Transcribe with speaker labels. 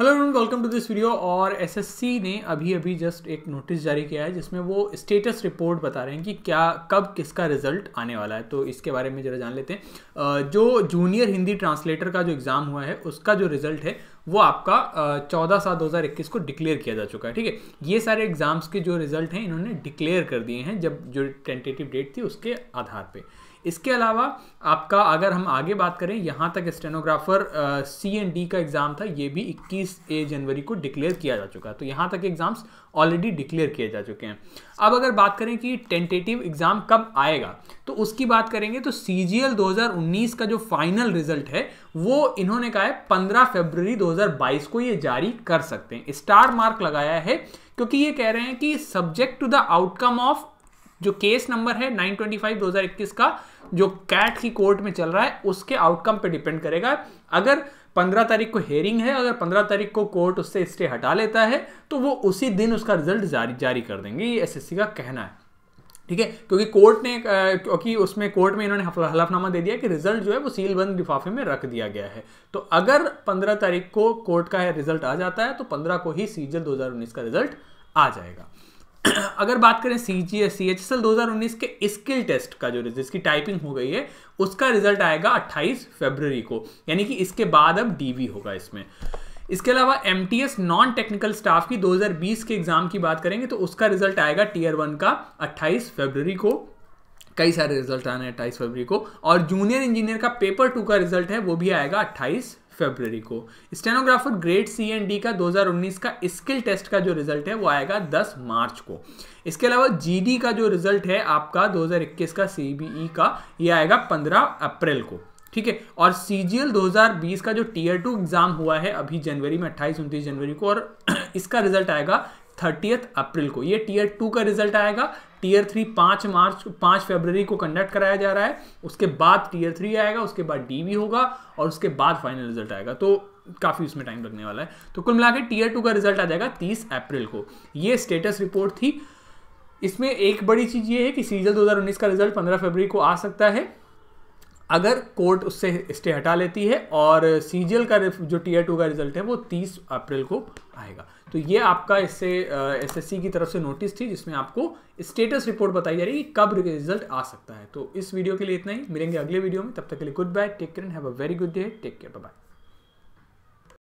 Speaker 1: hello everyone welcome to this video और SSC ने अभी अभी जस्ट एक नोटिस जारी किया है जिसमें वो स्टेटस रिपोर्ट बता रहे हैं कि क्या कब किसका रिजल्ट आने वाला है तो इसके बारे में जरा जान लेते हैं जो जूनियर हिंदी ट्रांसलेटर का जो एग्ज़ाम हुआ है उसका जो रिजल्ट है वो आपका चौदह सात दो हज़ार इक्कीस को डिक्लेयर किया जा चुका है ठीक है ये सारे एग्ज़ाम्स के जो रिजल्ट हैं इन्होंने डिक्लेयर कर दिए हैं जब जो टेंटेटिव डेट थी उसके आधार पर इसके अलावा आपका अगर हम आगे बात करें यहाँ तक स्टेनोग्राफर सी एंड डी का एग्ज़ाम था ये भी 21 ए जनवरी को डिक्लेयर किया जा चुका है तो यहाँ तक एग्ज़ाम्स ऑलरेडी डिक्लेयर किए जा चुके हैं अब अगर बात करें कि टेंटेटिव एग्ज़ाम कब आएगा तो उसकी बात करेंगे तो सी जी एल का जो फाइनल रिजल्ट है वो इन्होंने कहा है पंद्रह फेबररी दो को ये जारी कर सकते हैं स्टार मार्क लगाया है क्योंकि ये कह रहे हैं कि subject to the outcome of जो केस नंबर है 925 2021 का जो कैट की कोर्ट में चल रहा है उसके आउटकम पे डिपेंड करेगा अगर 15 तारीख को हेयरिंग है अगर 15 तारीख को कोर्ट उससे स्टे हटा लेता है तो वो उसी दिन उसका रिजल्ट जारी जारी कर देंगे ये एसएससी का कहना है ठीक है क्योंकि कोर्ट ने क्योंकि उसमें कोर्ट में इन्होंने हलफनामा दे दिया कि रिजल्ट जो है वो सीलबंद लिफाफे में रख दिया गया है तो अगर 15 तारीख को कोर्ट का रिजल्ट आ जाता है तो 15 को ही सीजल 2019 का रिजल्ट आ जाएगा अगर बात करें C G S C H S L दो हज़ार उन्नीस के स्किल टेस्ट का जो जिसकी टाइपिंग हो गई है उसका रिजल्ट आएगा 28 फरवरी को यानी कि इसके बाद अब डीवी होगा इसमें इसके अलावा एम नॉन टेक्निकल स्टाफ की 2020 के एग्जाम की बात करेंगे तो उसका रिजल्ट आएगा टीयर वन का 28 फरवरी को कई सारे रिजल्ट आने हैं अट्ठाईस फरवरी को और जूनियर इंजीनियर का पेपर टू का रिजल्ट है वो भी आएगा अट्ठाईस फरवरी को stenographer grade C and D का 2019 का स्किल टेस्ट का जो रिजल्ट है वो आएगा 10 मार्च को इसके अलावा जीडी का जो रिजल्ट है आपका 2021 का सीबीई e का ये आएगा 15 अप्रैल को ठीक है और सीजीएल 2020 दो हजार बीस का जो टीयर टू एग्जाम हुआ है अभी जनवरी में 28 उनतीस जनवरी को और इसका रिजल्ट आएगा थर्टीथ अप्रैल को ये टीयर टू का रिजल्ट आएगा टीयर थ्री पाँच मार्च पाँच फरवरी को कंडक्ट कराया जा रहा है उसके बाद टीयर थ्री आएगा उसके बाद डी होगा और उसके बाद फाइनल रिजल्ट आएगा तो काफ़ी उसमें टाइम लगने वाला है तो कुल मिला के टीयर टू का रिजल्ट आ जाएगा तीस अप्रैल को ये स्टेटस रिपोर्ट थी इसमें एक बड़ी चीज़ ये है कि सीजल 2019 का रिजल्ट 15 फरवरी को आ सकता है अगर कोर्ट उससे स्टे हटा लेती है और सी का जो टीयर टू का रिजल्ट है वो तीस अप्रैल को आएगा तो ये आपका इससे एसएससी की तरफ से नोटिस थी जिसमें आपको स्टेटस रिपोर्ट बताई जा रही है कब रिजल्ट आ सकता है तो इस वीडियो के लिए इतना ही मिलेंगे अगले वीडियो में तब तक के लिए good bye take care and have a very good day take care bye